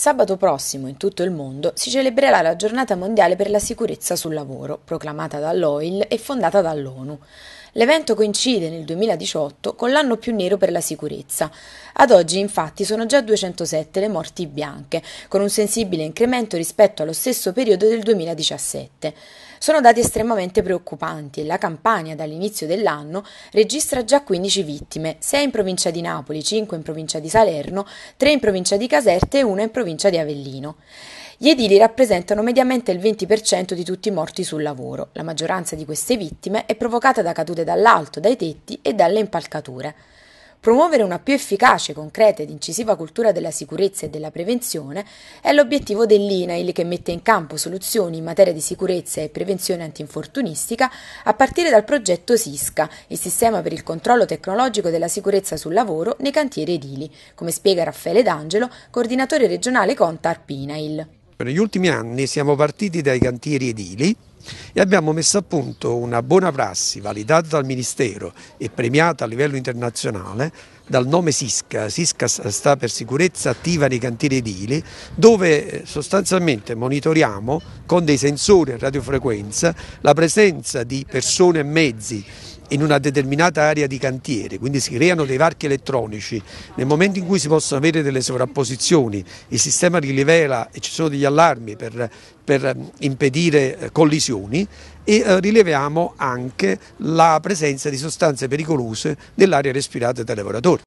Sabato prossimo in tutto il mondo si celebrerà la giornata mondiale per la sicurezza sul lavoro, proclamata dall'OIL e fondata dall'ONU. L'evento coincide nel 2018 con l'anno più nero per la sicurezza. Ad oggi infatti sono già 207 le morti bianche, con un sensibile incremento rispetto allo stesso periodo del 2017. Sono dati estremamente preoccupanti e la Campania dall'inizio dell'anno registra già 15 vittime, 6 in provincia di Napoli, 5 in provincia di Salerno, 3 in provincia di Caserta e 1 in provincia di Avellino. Gli edili rappresentano mediamente il 20% di tutti i morti sul lavoro. La maggioranza di queste vittime è provocata da cadute dall'alto, dai tetti e dalle impalcature. Promuovere una più efficace, concreta ed incisiva cultura della sicurezza e della prevenzione è l'obiettivo dell'INAIL che mette in campo soluzioni in materia di sicurezza e prevenzione antinfortunistica a partire dal progetto SISCA, il sistema per il controllo tecnologico della sicurezza sul lavoro nei cantieri edili, come spiega Raffaele D'Angelo, coordinatore regionale Conta Arpinail negli ultimi anni siamo partiti dai cantieri edili e abbiamo messo a punto una buona prassi validata dal Ministero e premiata a livello internazionale dal nome SISCA, SISCA sta per sicurezza attiva nei cantieri edili, dove eh, sostanzialmente monitoriamo con dei sensori a radiofrequenza la presenza di persone e mezzi in una determinata area di cantiere, quindi si creano dei varchi elettronici, nel momento in cui si possono avere delle sovrapposizioni, il sistema rilevela e ci sono degli allarmi per, per eh, impedire eh, collisioni e eh, rileviamo anche la presenza di sostanze pericolose nell'aria respirata dai lavoratori.